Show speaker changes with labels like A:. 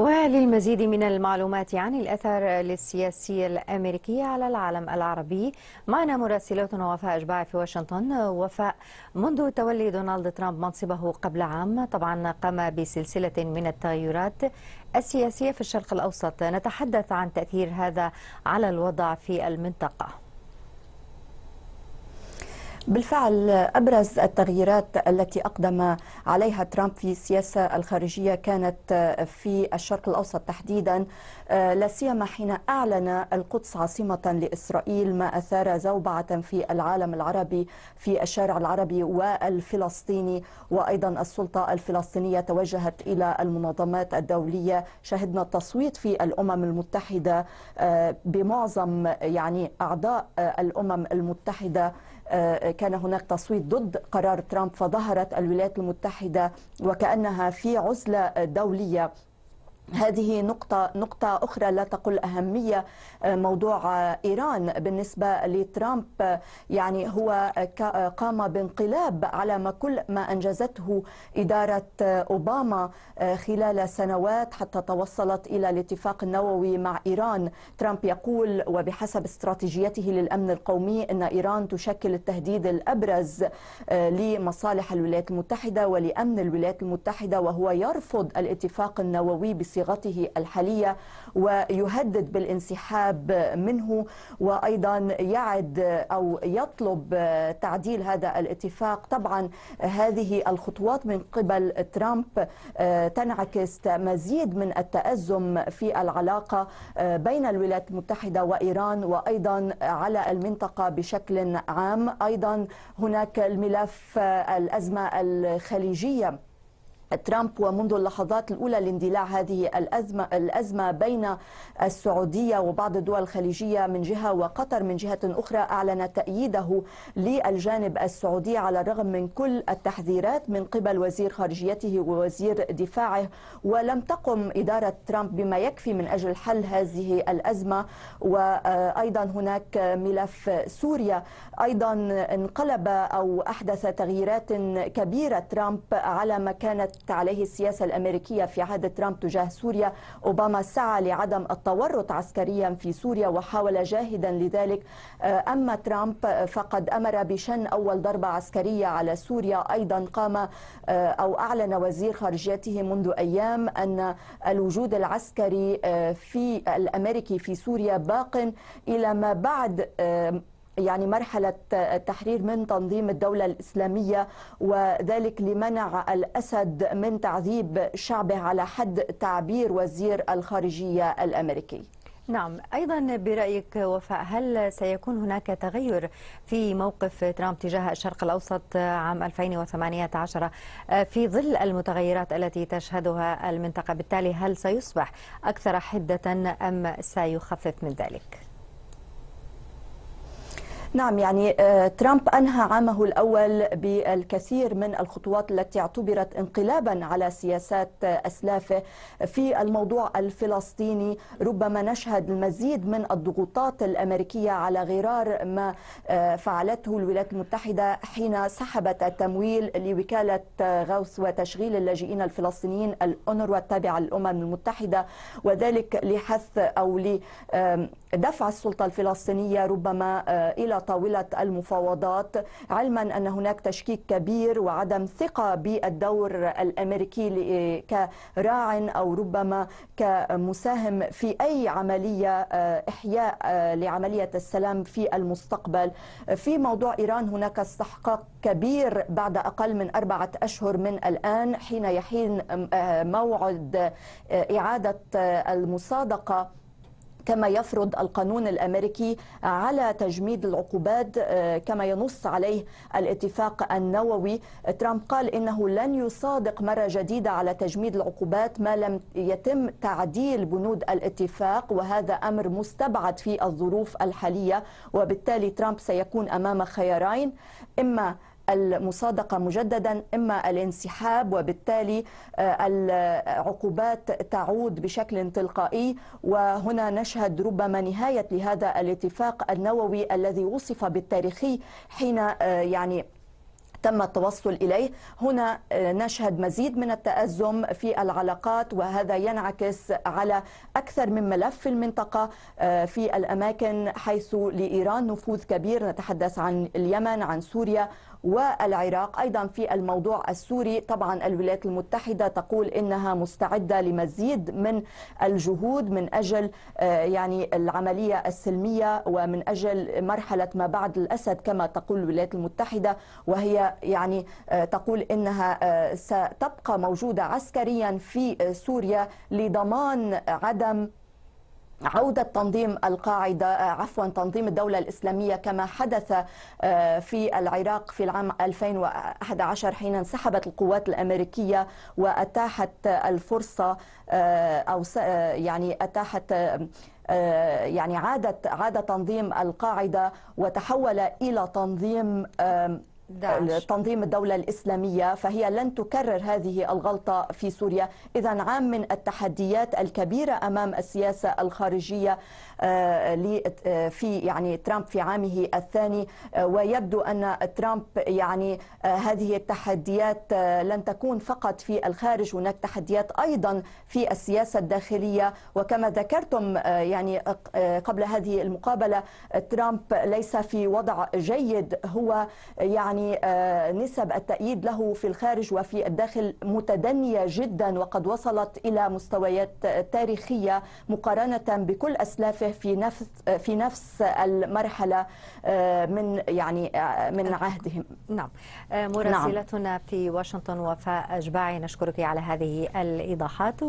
A: وللمزيد من المعلومات عن الأثر للسياسي الأمريكي على العالم العربي معنا مراسلتنا وفاء اجباعي في واشنطن وفاء منذ تولي دونالد ترامب منصبه قبل عام طبعا قام بسلسلة من التغيرات السياسية في الشرق الأوسط نتحدث عن تأثير هذا على الوضع في المنطقة
B: بالفعل أبرز التغييرات التي أقدم عليها ترامب في السياسة الخارجية كانت في الشرق الأوسط تحديدا لا سيما حين أعلن القدس عاصمة لإسرائيل ما أثار زوبعة في العالم العربي في الشارع العربي والفلسطيني وأيضا السلطة الفلسطينية توجهت إلى المنظمات الدولية شهدنا التصويت في الأمم المتحدة آه، بمعظم يعني أعضاء آه، الأمم المتحدة آه، آه، كان هناك تصويت ضد قرار ترامب فظهرت الولايات المتحدة وكأنها في عزلة دولية هذه نقطة نقطة أخرى لا تقل أهمية آه، موضوع آه، إيران بالنسبة لترامب يعني هو قام بانقلاب على ما كل ما أنجزته إدارة آه، أوباما خلال سنوات حتى توصلت إلى الاتفاق النووي مع إيران ترامب يقول وبحسب استراتيجيته للأمن القومي أن إيران تشكل التهديد الأبرز لمصالح الولايات المتحدة ولأمن الولايات المتحدة وهو يرفض الاتفاق النووي بصراحة صيغته الحالية ويهدد بالانسحاب منه وأيضا يعد أو يطلب تعديل هذا الاتفاق طبعا هذه الخطوات من قبل ترامب آه، تنعكس مزيد من التأزم في العلاقة آه، بين الولايات المتحدة وإيران وأيضا على المنطقة بشكل عام أيضا هناك الملف آه، الأزمة الخليجية ترامب ومنذ اللحظات الأولى لاندلاع هذه الأزمة, الأزمة بين السعودية وبعض الدول الخليجية من جهة وقطر من جهة أخرى أعلن تأييده للجانب السعودي على الرغم من كل التحذيرات من قبل وزير خارجيته ووزير دفاعه ولم تقم إدارة ترامب بما يكفي من أجل حل هذه الأزمة وأيضا هناك ملف سوريا أيضا انقلب أو أحدث تغييرات كبيرة ترامب على مكانة الضغط عليه السياسة الأمريكية في عهد ترامب تجاه سوريا أوباما سعى لعدم التورط عسكريا في سوريا وحاول جاهدا لذلك آه، أما ترامب آه، فقد أمر بشن أول ضربة عسكرية على سوريا أيضا قام آه، أو أعلن وزير خارجيته منذ أيام أن الوجود العسكري في الأمريكي في سوريا باق إلى ما بعد يعني مرحلة التحرير من تنظيم الدولة الإسلامية وذلك لمنع الأسد من تعذيب شعبه على حد تعبير وزير الخارجية الأمريكي
A: نعم أيضا برأيك وفاء هل سيكون هناك تغير في موقف ترامب تجاه الشرق الأوسط عام 2018 في ظل المتغيرات التي تشهدها المنطقة بالتالي هل سيصبح أكثر حدة أم سيخفف من ذلك؟
B: نعم يعني آه، ترامب أنهى عامه الأول بالكثير من الخطوات التي اعتبرت انقلابا على سياسات أسلافه في الموضوع الفلسطيني ربما نشهد المزيد من الضغوطات الأمريكية على غرار ما آه، فعلته الولايات المتحدة حين سحبت التمويل لوكالة آه، غوث وتشغيل اللاجئين الفلسطينيين الأونروا التابعة للأمم المتحدة وذلك لحث أو لدفع السلطة الفلسطينية ربما إلى طاولة المفاوضات علما أن هناك تشكيك كبير وعدم ثقة بالدور الأمريكي كراع أو ربما كمساهم في أي عملية آه، إحياء آه، لعملية السلام في المستقبل في موضوع إيران هناك استحقاق كبير بعد أقل من أربعة أشهر من الآن حين يحين آه، موعد إعادة المصادقة كما يفرض القانون الامريكي على تجميد العقوبات آه، كما ينص عليه الاتفاق النووي ترامب قال انه لن يصادق مره جديده على تجميد العقوبات ما لم يتم تعديل بنود الاتفاق وهذا امر مستبعد في الظروف الحاليه وبالتالي ترامب سيكون امام خيارين اما المصادقة مجددا إما الانسحاب وبالتالي آه، العقوبات تعود بشكل تلقائي وهنا نشهد ربما نهاية لهذا الاتفاق النووي الذي وصف بالتاريخي حين آه، يعني تم التوصل اليه هنا آه، نشهد مزيد من التازم في العلاقات وهذا ينعكس على اكثر من ملف في المنطقه آه، في الاماكن حيث لايران نفوذ كبير نتحدث عن اليمن عن سوريا والعراق ايضا في الموضوع السوري طبعا الولايات المتحده تقول انها مستعده لمزيد من الجهود من اجل آه، يعني العمليه السلميه ومن اجل مرحله ما بعد الاسد كما تقول الولايات المتحده وهي يعني آه، تقول انها آه، ستبقى موجوده عسكريا في آه، سوريا لضمان عدم عودة تنظيم القاعدة عفوا تنظيم الدولة الإسلامية كما حدث في العراق في العام 2011 حين انسحبت القوات الأمريكية وأتاحت الفرصة أو يعني أتاحت يعني عادت عاد تنظيم القاعدة وتحول إلى تنظيم داعش. تنظيم الدولة الإسلامية فهي لن تكرر هذه الغلطة في سوريا إذا عام من التحديات الكبيرة أمام السياسة الخارجية آه، آه، في يعني ترامب في عامه الثاني آه، ويبدو أن ترامب يعني هذه التحديات لن تكون فقط في الخارج هناك تحديات أيضا في السياسة الداخلية وكما ذكرتم يعني قبل هذه المقابلة ترامب ليس في وضع جيد هو يعني يعني آه، نسب التأييد له في الخارج وفي الداخل متدنية جدا وقد وصلت إلى مستويات تاريخية مقارنة بكل أسلافه في نفس في نفس المرحلة آه، من يعني آه، من عهدهم نعم, نعم. مراسلتنا
A: نعم. في واشنطن وفاء أجباعي نشكرك على هذه الإيضاحات